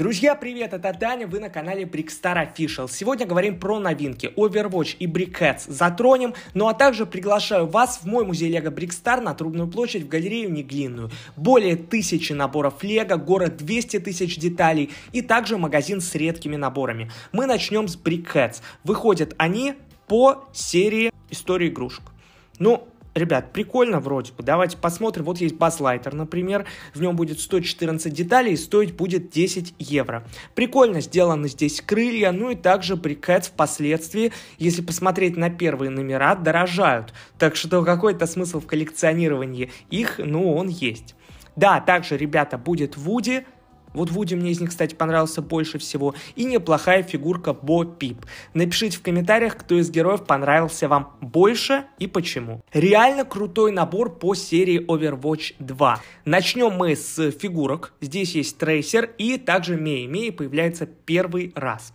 Друзья, привет, это Даня, вы на канале Brickstar Official. Сегодня говорим про новинки Overwatch и Brickheads затронем, ну а также приглашаю вас в мой музей Лего Brickstar на Трубную площадь в галерею Неглинную. Более тысячи наборов Лего, город 200 тысяч деталей и также магазин с редкими наборами. Мы начнем с Brickheads. Выходят они по серии истории игрушек. Ну, ребят, прикольно вроде бы, давайте посмотрим. Вот есть Basslighter, например, в нем будет 114 деталей и стоить будет 10 евро. Прикольно сделаны здесь крылья, ну и также брикет впоследствии, если посмотреть на первые номера, дорожают. Так что какой-то смысл в коллекционировании их, ну, он есть. Да, также, ребята, будет Вуди, вот Вуди мне из них, кстати, понравился больше всего. И неплохая фигурка Бо Пип. Напишите в комментариях, кто из героев понравился вам больше и почему. Реально крутой набор по серии Overwatch 2. Начнем мы с фигурок. Здесь есть трейсер и также Мей. Мей появляется первый раз.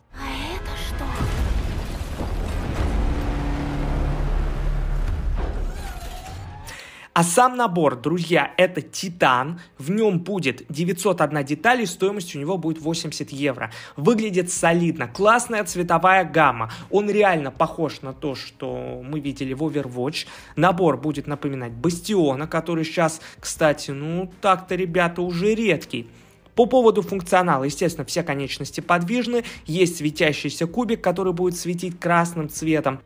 А сам набор, друзья, это титан. В нем будет 901 деталь и стоимость у него будет 80 евро. Выглядит солидно. Классная цветовая гамма. Он реально похож на то, что мы видели в Overwatch. Набор будет напоминать Бастиона, который сейчас, кстати, ну так-то, ребята, уже редкий. По поводу функционала, естественно, все конечности подвижны, есть светящийся кубик, который будет светить красным цветом.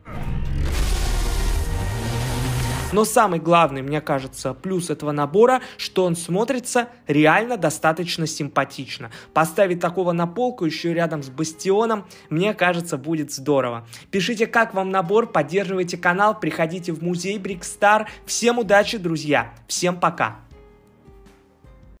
Но самый главный, мне кажется, плюс этого набора, что он смотрится реально достаточно симпатично. Поставить такого на полку еще рядом с Бастионом, мне кажется, будет здорово. Пишите, как вам набор, поддерживайте канал, приходите в музей Брикстар. Всем удачи, друзья! Всем пока!